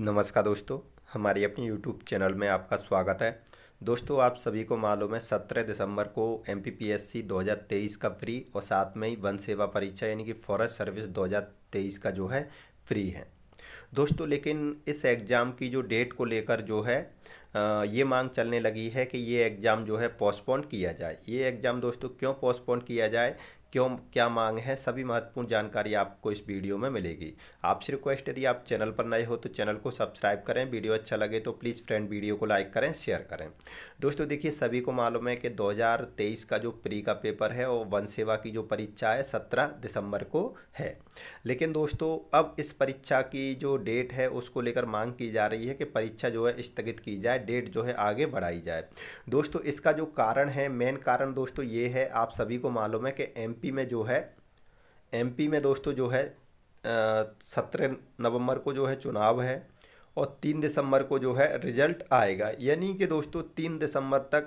नमस्कार दोस्तों हमारे अपने यूट्यूब चैनल में आपका स्वागत है दोस्तों आप सभी को मालूम है सत्रह दिसंबर को M P P S C दो हज़ार तेईस का फ्री और साथ में ही वन सेवा परीक्षा यानी कि फॉरेस्ट सर्विस दो हज़ार तेईस का जो है फ्री है दोस्तों लेकिन इस एग्ज़ाम की जो डेट को लेकर जो है ये मांग चलने लगी है कि ये एग्ज़ाम जो है पोस्टपोन किया जाए ये एग्ज़ाम दोस्तों क्यों पोस्टपोन किया जाए क्यों क्या मांग है सभी महत्वपूर्ण जानकारी आपको इस वीडियो में मिलेगी आपसे रिक्वेस्ट यदि आप चैनल पर नए हो तो चैनल को सब्सक्राइब करें वीडियो अच्छा लगे तो प्लीज़ फ्रेंड वीडियो को लाइक करें शेयर करें दोस्तों देखिए सभी को मालूम है कि 2023 का जो प्री का पेपर है और वन सेवा की जो परीक्षा है सत्रह दिसंबर को है लेकिन दोस्तों अब इस परीक्षा की जो डेट है उसको लेकर मांग की जा रही है कि परीक्षा जो है स्थगित की जाए जाए डेट जो है आगे बढ़ाई जाए दोस्तों इसका जो कारण है मेन कारण दोस्तों ये है आप सभी को मालूम है कि एमपी में जो है एमपी में दोस्तों जो है सत्रह नवंबर को जो है चुनाव है और तीन दिसंबर को जो है रिजल्ट आएगा यानी कि दोस्तों तीन दिसंबर तक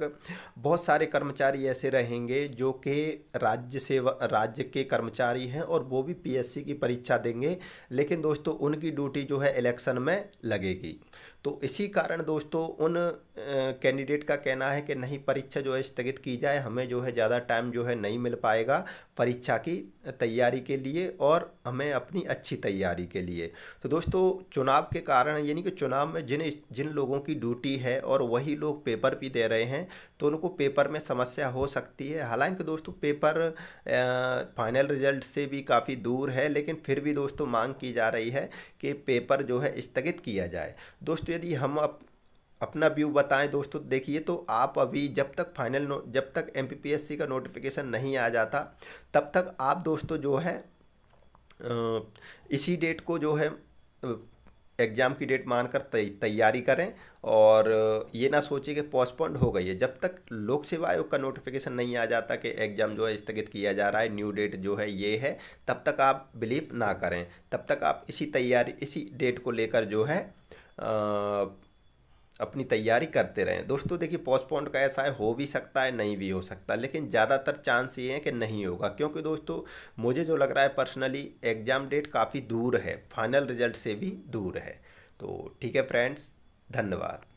बहुत सारे कर्मचारी ऐसे रहेंगे जो कि राज्य सेवा राज्य के कर्मचारी हैं और वो भी पीएससी की परीक्षा देंगे लेकिन दोस्तों उनकी ड्यूटी जो है इलेक्शन में लगेगी तो इसी कारण दोस्तों उन कैंडिडेट का कहना है कि नहीं परीक्षा जो है स्थगित की जाए हमें जो है ज़्यादा टाइम जो है नहीं मिल पाएगा परीक्षा की तैयारी के लिए और हमें अपनी अच्छी तैयारी के लिए तो दोस्तों चुनाव के कारण यानी यानी कि चुनाव में जिन जिन लोगों की ड्यूटी है और वही लोग पेपर भी दे रहे हैं तो उनको पेपर में समस्या हो सकती है हालांकि दोस्तों पेपर फाइनल रिजल्ट से भी काफ़ी दूर है लेकिन फिर भी दोस्तों मांग की जा रही है कि पेपर जो है स्थगित किया जाए दोस्तों यदि हम अप, अपना व्यू बताएं दोस्तों देखिए तो आप अभी जब तक फाइनल जब तक एम का नोटिफिकेशन नहीं आ जाता तब तक आप दोस्तों जो है इसी डेट को जो है एग्ज़ाम की डेट मानकर तैयारी करें और ये ना सोचें कि पोस्टपोन्ड हो गई है जब तक लोक सेवा आयोग का नोटिफिकेशन नहीं आ जाता कि एग्ज़ाम जो है स्थगित किया जा रहा है न्यू डेट जो है ये है तब तक आप बिलीव ना करें तब तक आप इसी तैयारी इसी डेट को लेकर जो है आ, अपनी तैयारी करते रहें दोस्तों देखिए पोस्टपोन्ड का ऐसा है हो भी सकता है नहीं भी हो सकता लेकिन ज़्यादातर चांस ये है कि नहीं होगा क्योंकि दोस्तों मुझे जो लग रहा है पर्सनली एग्ज़ाम डेट काफ़ी दूर है फाइनल रिजल्ट से भी दूर है तो ठीक है फ्रेंड्स धन्यवाद